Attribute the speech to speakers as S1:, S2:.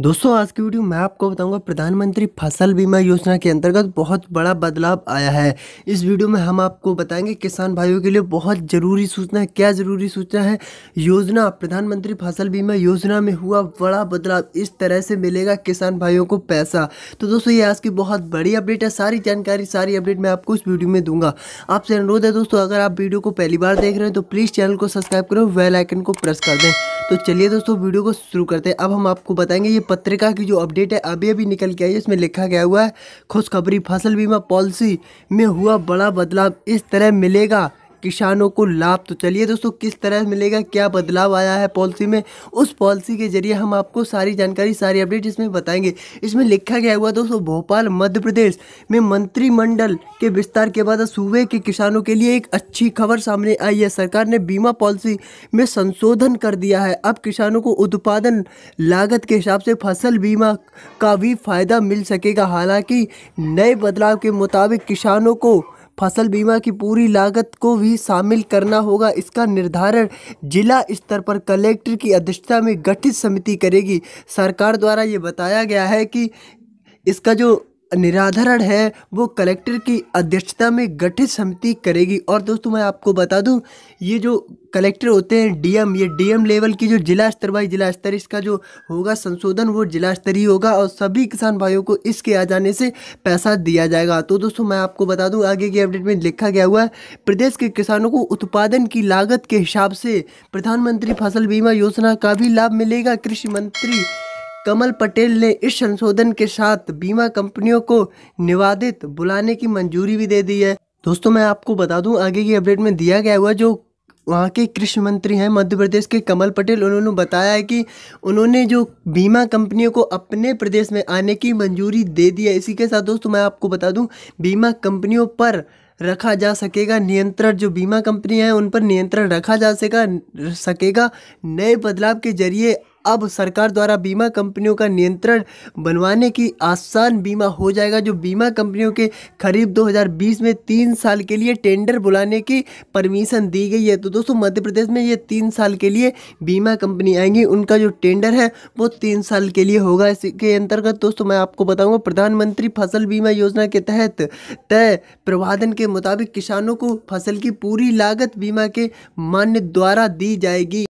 S1: दोस्तों आज की वीडियो मैं आपको बताऊंगा प्रधानमंत्री फसल बीमा योजना के अंतर्गत बहुत बड़ा बदलाव आया है इस वीडियो में हम आपको बताएंगे किसान भाइयों के लिए बहुत ज़रूरी सूचना है क्या ज़रूरी सूचना है योजना प्रधानमंत्री फसल बीमा योजना में हुआ बड़ा बदलाव इस तरह से मिलेगा किसान भाइयों को पैसा तो दोस्तों ये आज की बहुत बड़ी अपडेट है सारी जानकारी सारी अपडेट मैं आपको इस वीडियो में दूंगा आपसे अनुरोध है दोस्तों अगर आप वीडियो को पहली बार देख रहे हैं तो प्लीज़ चैनल को सब्सक्राइब करो वेलाइकन को प्रेस कर दें तो चलिए दोस्तों वीडियो को शुरू करते हैं अब हम आपको बताएंगे ये पत्रिका की जो अपडेट है अभी अभी निकल के आई है इसमें लिखा गया हुआ है खुशखबरी फसल बीमा पॉलिसी में हुआ बड़ा बदलाव इस तरह मिलेगा किसानों को लाभ तो चलिए दोस्तों किस तरह मिलेगा क्या बदलाव आया है पॉलिसी में उस पॉलिसी के जरिए हम आपको सारी जानकारी सारी अपडेट इसमें बताएंगे इसमें लिखा गया हुआ दोस्तों भोपाल मध्य प्रदेश में मंत्रिमंडल के विस्तार के बाद सूबे के किसानों के लिए एक अच्छी खबर सामने आई है सरकार ने बीमा पॉलिसी में संशोधन कर दिया है अब किसानों को उत्पादन लागत के हिसाब से फसल बीमा का भी फायदा मिल सकेगा हालांकि नए बदलाव के मुताबिक किसानों को फसल बीमा की पूरी लागत को भी शामिल करना होगा इसका निर्धारण जिला स्तर पर कलेक्टर की अध्यक्षता में गठित समिति करेगी सरकार द्वारा ये बताया गया है कि इसका जो निराधारण है वो कलेक्टर की अध्यक्षता में गठित समिति करेगी और दोस्तों मैं आपको बता दूं ये जो कलेक्टर होते हैं डीएम ये डीएम लेवल की जो जिला स्तर वाई जिला स्तर इसका जो होगा संशोधन वो जिला स्तरीय होगा और सभी किसान भाइयों को इसके आ जाने से पैसा दिया जाएगा तो दोस्तों मैं आपको बता दूं आगे की अपडेट में लिखा गया हुआ है प्रदेश के किसानों को उत्पादन की लागत के हिसाब से प्रधानमंत्री फसल बीमा योजना का भी लाभ मिलेगा कृषि मंत्री कमल पटेल ने इस संशोधन के साथ बीमा कंपनियों को निवादित बुलाने की मंजूरी भी दे दी है दोस्तों मैं आपको बता दूं आगे की अपडेट में दिया गया हुआ जो वहाँ के कृषि मंत्री हैं मध्य प्रदेश के कमल पटेल उन्होंने बताया है कि उन्होंने जो बीमा कंपनियों को अपने प्रदेश में आने की मंजूरी दे दी है इसी के साथ दोस्तों मैं आपको बता दूं बीमा कंपनियों पर रखा जा सकेगा नियंत्रण जो बीमा कंपनियां हैं उन पर नियंत्रण रखा जा सकेगा सकेगा नए बदलाव के जरिए अब सरकार द्वारा बीमा कंपनियों का नियंत्रण बनवाने की आसान बीमा हो जाएगा जो बीमा कंपनियों के करीब 2020 में तीन साल के लिए टेंडर बुलाने की परमिशन दी गई है तो दोस्तों मध्य प्रदेश में ये तीन साल के लिए बीमा कंपनी आएंगी उनका जो टेंडर है वो तीन साल के लिए होगा इसके अंतर्गत दोस्तों मैं आपको बताऊँगा प्रधानमंत्री फसल बीमा योजना के तहत तय प्रवादन के मुताबिक किसानों को फसल की पूरी लागत बीमा के मान्य द्वारा दी जाएगी